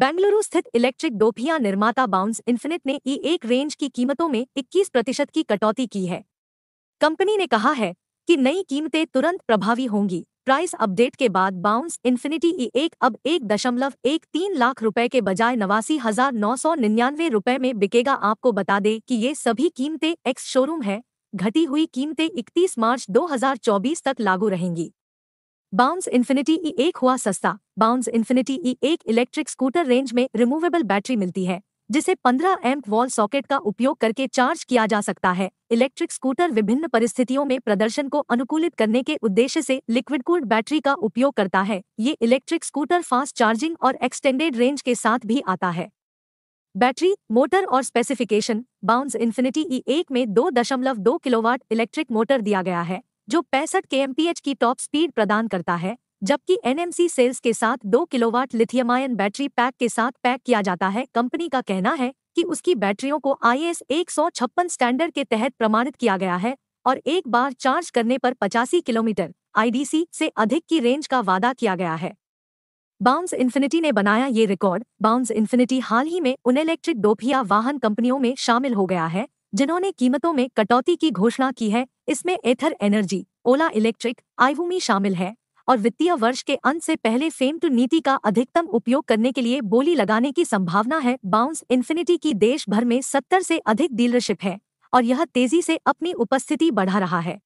बेंगलुरु स्थित इलेक्ट्रिक डोपिया निर्माता bounce infinite ने ई एक रेंज की कीमतों में 21 प्रतिशत की कटौती की है कंपनी ने कहा है कि नई कीमतें तुरंत प्रभावी होंगी प्राइस अपडेट के बाद बाउंस इन्फिनिटी ई एक अब एक दशमलव एक तीन लाख रुपए के बजाय नवासी हजार नौ सौ निन्यानवे रुपए में बिकेगा आपको बता दें कि ये सभी कीमतें एक्स शोरूम है घटी हुई कीमतें इकतीस मार्च 2024 तक लागू रहेंगी बाउंस इन्फिनिटी ई एक हुआ सस्ता बाउंस इन्फिनिटी ई एक इलेक्ट्रिक स्कूटर रेंज में रिमूवेबल बैटरी मिलती है जिसे 15 एम्प वॉल सॉकेट का उपयोग करके चार्ज किया जा सकता है इलेक्ट्रिक स्कूटर विभिन्न परिस्थितियों में प्रदर्शन को अनुकूलित करने के उद्देश्य से लिक्विड कूल्ड बैटरी का उपयोग करता है ये इलेक्ट्रिक स्कूटर फास्ट चार्जिंग और एक्सटेंडेड रेंज के साथ भी आता है बैटरी मोटर और स्पेसिफिकेशन बाउंस इन्फिनिटी ई एक में दो दशमलव दो किलोवाट इलेक्ट्रिक मोटर दिया गया है जो पैंसठ के की टॉप स्पीड प्रदान करता है जबकि एनएमसी सेल्स के साथ दो kilowatt lithium ion battery pack के साथ पैक किया जाता है कंपनी का कहना है कि उसकी बैटरियों को आई एस स्टैंडर्ड के तहत प्रमाणित किया गया है और एक बार चार्ज करने पर पचासी किलोमीटर आईडीसी से अधिक की रेंज का वादा किया गया है बाउंस इन्फिनिटी ने बनाया ये रिकॉर्ड बाउंस इन्फिनिटी हाल ही में उन इलेक्ट्रिक डोफिया वाहन कंपनियों में शामिल हो गया है जिन्होंने कीमतों में कटौती की घोषणा की है इसमें एथर एनर्जी ओला इलेक्ट्रिक आईवूमी शामिल है और वित्तीय वर्ष के अंत से पहले फेम टू नीति का अधिकतम उपयोग करने के लिए बोली लगाने की संभावना है बाउंस इन्फिनिटी की देश भर में सत्तर से अधिक डीलरशिप है और यह तेजी से अपनी उपस्थिति बढ़ा रहा है